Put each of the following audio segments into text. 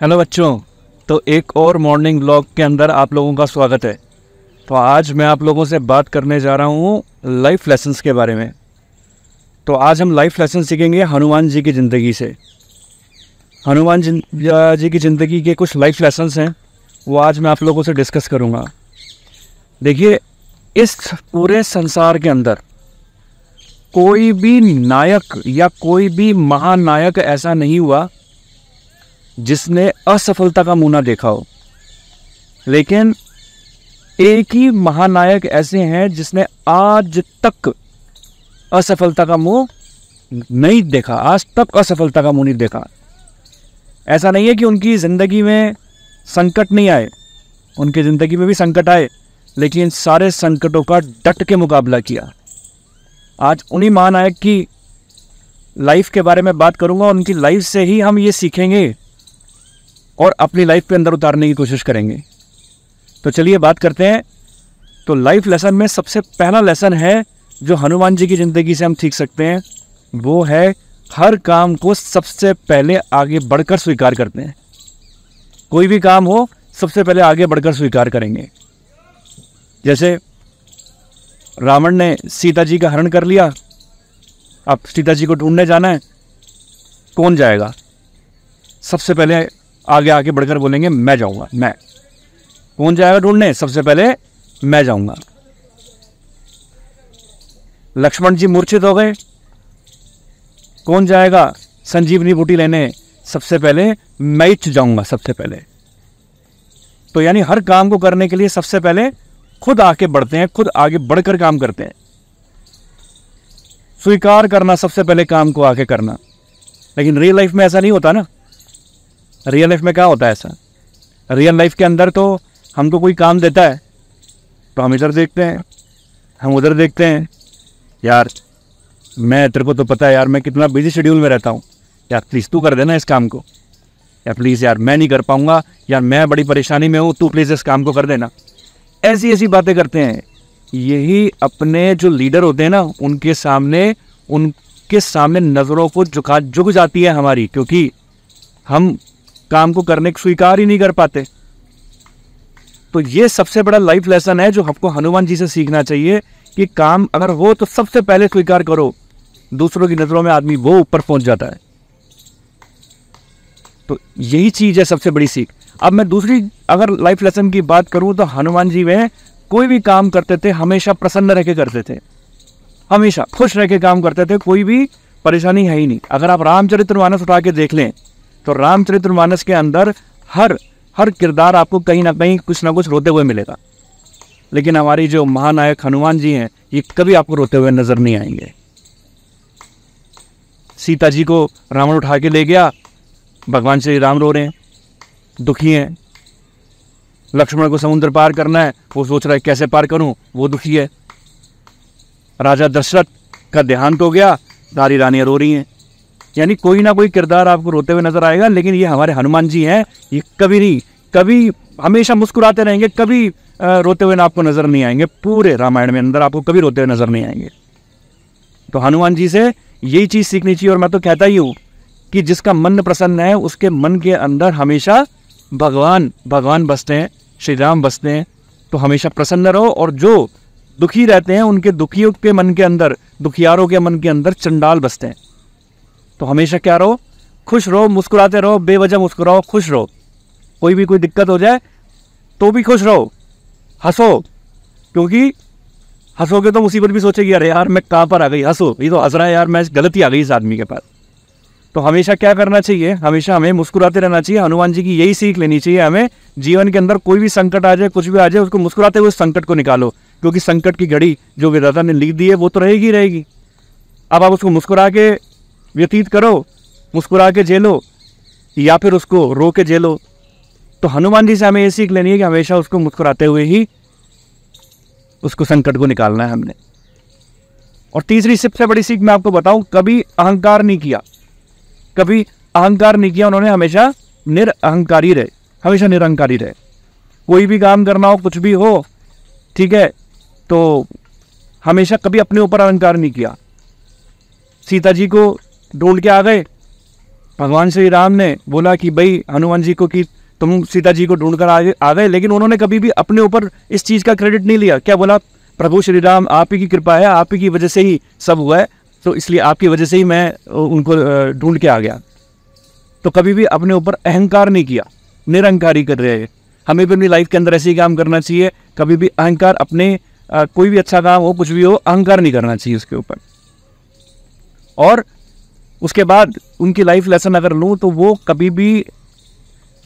hello बच्चों तो एक और मॉर्निंग ब्लॉग के अंदर आप लोगों का स्वागत है तो आज मैं आप लोगों से बात करने जा रहा हूँ लाइफ लेसन्स के बारे में तो आज हम लाइफ लेसन सीखेंगे हनुमान जी की ज़िंदगी से हनुमान जी की ज़िंदगी के कुछ लाइफ लेसन्स हैं वो आज मैं आप लोगों से डिस्कस करूँगा देखिए इस पूरे संसार के अंदर कोई भी नायक या कोई भी महानायक ऐसा नहीं हुआ जिसने असफलता का मुना देखा हो लेकिन एक ही महानायक ऐसे हैं जिसने आज तक असफलता का मुंह नहीं देखा आज तक असफलता का मुंह नहीं देखा ऐसा नहीं है कि उनकी ज़िंदगी में संकट नहीं आए उनकी ज़िंदगी में भी संकट आए लेकिन इन सारे संकटों का डट के मुकाबला किया आज उन्हीं महानायक की लाइफ के बारे में बात करूंगा उनकी लाइफ से ही हम ये सीखेंगे और अपनी लाइफ पे अंदर उतारने की कोशिश करेंगे तो चलिए बात करते हैं तो लाइफ लेसन में सबसे पहला लेसन है जो हनुमान जी की ज़िंदगी से हम सीख सकते हैं वो है हर काम को सबसे पहले आगे बढ़कर स्वीकार करते हैं कोई भी काम हो सबसे पहले आगे बढ़कर स्वीकार करेंगे जैसे रावण ने सीता जी का हरण कर लिया अब सीता जी को ढूंढने जाना है कौन जाएगा सबसे पहले आगे आगे बढ़कर बोलेंगे मैं जाऊँगा मैं कौन जाएगा ढूंढने सबसे पहले मैं जाऊंगा लक्ष्मण जी मूर्छित हो गए कौन जाएगा संजीवनी बूटी लेने सबसे पहले मैं जाऊंगा सबसे पहले तो यानी हर काम को करने के लिए सबसे पहले खुद आके बढ़ते हैं खुद आगे बढ़कर काम करते हैं स्वीकार करना सबसे पहले काम को आके करना लेकिन रियल लाइफ में ऐसा नहीं होता ना रियल लाइफ में क्या होता है ऐसा रियल लाइफ के अंदर तो हमको कोई काम देता है तो हम इधर देखते हैं हम उधर देखते हैं यार मैं तेरे को तो पता है यार मैं कितना बिजी शेड्यूल में रहता हूँ यार प्लीज़ तू कर देना इस काम को यार प्लीज़ यार मैं नहीं कर पाऊँगा यार मैं बड़ी परेशानी में हूँ तू प्लीज़ इस काम को कर देना ऐसी ऐसी बातें करते हैं यही अपने जो लीडर होते हैं ना उनके सामने उनके सामने नज़रों को झुका झुक जाती है हमारी क्योंकि हम काम को करने को स्वीकार ही नहीं कर पाते तो ये सबसे बड़ा लाइफ लेसन है जो हमको हनुमान जी से सीखना चाहिए कि काम अगर हो तो सबसे पहले स्वीकार करो दूसरों की नज़रों में आदमी वो ऊपर पहुंच जाता है तो यही चीज़ है सबसे बड़ी सीख अब मैं दूसरी अगर लाइफ लेसन की बात करूं तो हनुमान जी में कोई भी काम करते थे हमेशा प्रसन्न रह के करते थे हमेशा खुश रह के काम करते थे कोई भी परेशानी है ही नहीं अगर आप रामचरित्र मानस उठा के देख लें तो रामचरितमानस के अंदर हर हर किरदार आपको कहीं ना कहीं कुछ ना कुछ रोते हुए मिलेगा लेकिन हमारी जो महानायक हनुमान जी हैं ये कभी आपको रोते हुए नज़र नहीं आएंगे सीता जी को रावण उठा के ले गया भगवान श्री राम रो रहे हैं दुखी हैं लक्ष्मण को समुद्र पार करना है वो सोच रहा है कैसे पार करूं वो दुखी है राजा दशरथ का देहांत हो गया दारी रानियां रो रही हैं यानी कोई ना कोई किरदार आपको रोते हुए नजर आएगा लेकिन ये हमारे हनुमान जी हैं ये कभी नहीं कभी हमेशा मुस्कुराते रहेंगे कभी रोते हुए ना आपको नज़र नहीं आएंगे पूरे रामायण में अंदर आपको कभी रोते हुए नज़र नहीं आएंगे तो हनुमान जी से यही चीज़ सीखनी चाहिए और मैं तो कहता ही हूँ कि जिसका मन प्रसन्न है उसके मन के अंदर हमेशा भगवान भगवान बसते हैं श्री राम बसते हैं तो हमेशा प्रसन्न रहो और जो दुखी रहते हैं उनके दुखियों के मन के अंदर दुखियारों के मन के अंदर चंडाल बसते हैं तो हमेशा क्या रहो खुश रहो मुस्कुराते रहो बेवजह मुस्कुराओ खुश रहो कोई भी कोई दिक्कत हो जाए तो भी खुश रहो हंसो क्योंकि हंसोगे तो मुसीबत भी सोचेगी अरे यार मैं कहाँ पर आ गई हंसो ये तो हंस रहा है यार मैं गलती आ गई इस आदमी के पास तो हमेशा क्या करना चाहिए हमेशा हमें मुस्कुराते रहना चाहिए हनुमान जी की यही सीख लेनी चाहिए हमें जीवन के अंदर कोई भी संकट आ जाए कुछ भी आ जाए उसको मुस्कुराते हुए संकट को निकालो क्योंकि संकट की घड़ी जो विधाता ने लिख दी है वो तो रहेगी रहेगी अब आप उसको मुस्कुरा के व्यतीत करो मुस्कुरा के झेलो या फिर उसको रो के झेलो तो हनुमान जी से हमें ये सीख लेनी है कि हमेशा उसको मुस्कुराते हुए ही उसको संकट को निकालना है हमने और तीसरी सबसे बड़ी सीख मैं आपको बताऊं कभी अहंकार नहीं किया कभी अहंकार नहीं किया उन्होंने हमेशा निरअहंकारी रहे हमेशा निरहंकारी रहे कोई भी काम करना हो कुछ भी हो ठीक है तो हमेशा कभी अपने ऊपर अहंकार नहीं किया सीता जी को ढूंढ के आ गए भगवान श्री राम ने बोला कि भाई हनुमान जी को कि तुम सीता जी को ढूंढ कर आ गए लेकिन उन्होंने कभी भी अपने ऊपर इस चीज़ का क्रेडिट नहीं लिया क्या बोला प्रभु श्री राम आप ही की कृपा है आप ही की वजह से ही सब हुआ है तो इसलिए आपकी वजह से ही मैं उनको ढूंढ के आ गया तो कभी भी अपने ऊपर अहंकार नहीं किया निरंकारी कर रहे हैं हमें भी अपनी लाइफ के अंदर ऐसे ही काम करना चाहिए कभी भी अहंकार अपने आ, कोई भी अच्छा काम हो कुछ भी हो अहंकार नहीं करना चाहिए उसके ऊपर और उसके बाद उनकी लाइफ लेसन अगर लूँ तो वो कभी भी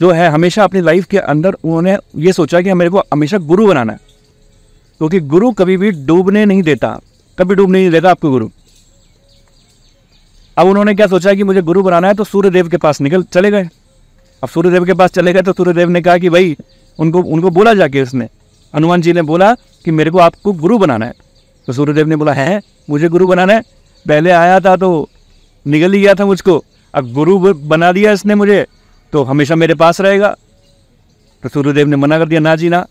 जो है हमेशा अपनी लाइफ के अंदर उन्होंने ये सोचा कि मेरे को हमेशा गुरु बनाना है क्योंकि तो गुरु कभी भी डूबने नहीं देता कभी डूबने नहीं देता आपको गुरु अब उन्होंने क्या सोचा कि मुझे गुरु बनाना है तो सूर्यदेव के पास निकल चले गए अब सूर्यदेव के पास चले गए तो सूर्यदेव ने कहा कि भाई उनको उनको बोला जाके उसने हनुमान जी ने बोला कि मेरे को आपको गुरु बनाना है तो सूर्यदेव ने बोला है मुझे गुरु बनाना है पहले आया था तो निगल ही गया था मुझको अब गुरु बना दिया इसने मुझे तो हमेशा मेरे पास रहेगा तो सूर्यदेव ने मना कर दिया ना जी ना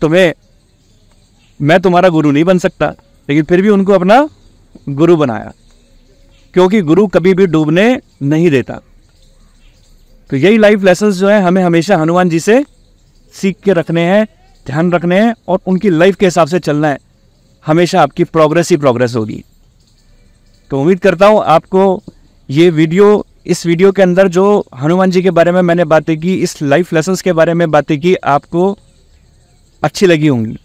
तुम्हें मैं तुम्हारा गुरु नहीं बन सकता लेकिन फिर भी उनको अपना गुरु बनाया क्योंकि गुरु कभी भी डूबने नहीं देता तो यही लाइफ लेसन जो है हमें हमेशा हनुमान जी से सीख के रखने हैं ध्यान रखने हैं और उनकी लाइफ के हिसाब से चलना है हमेशा आपकी प्रोग्रेस ही प्रोग्रेस होगी तो उम्मीद करता हूँ आपको ये वीडियो इस वीडियो के अंदर जो हनुमान जी के बारे में मैंने बातें की इस लाइफ लेसन्स के बारे में बातें की आपको अच्छी लगी होंगी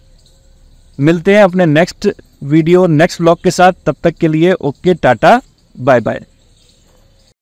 मिलते हैं अपने नेक्स्ट वीडियो नेक्स्ट ब्लॉग के साथ तब तक के लिए ओके टाटा बाय बाय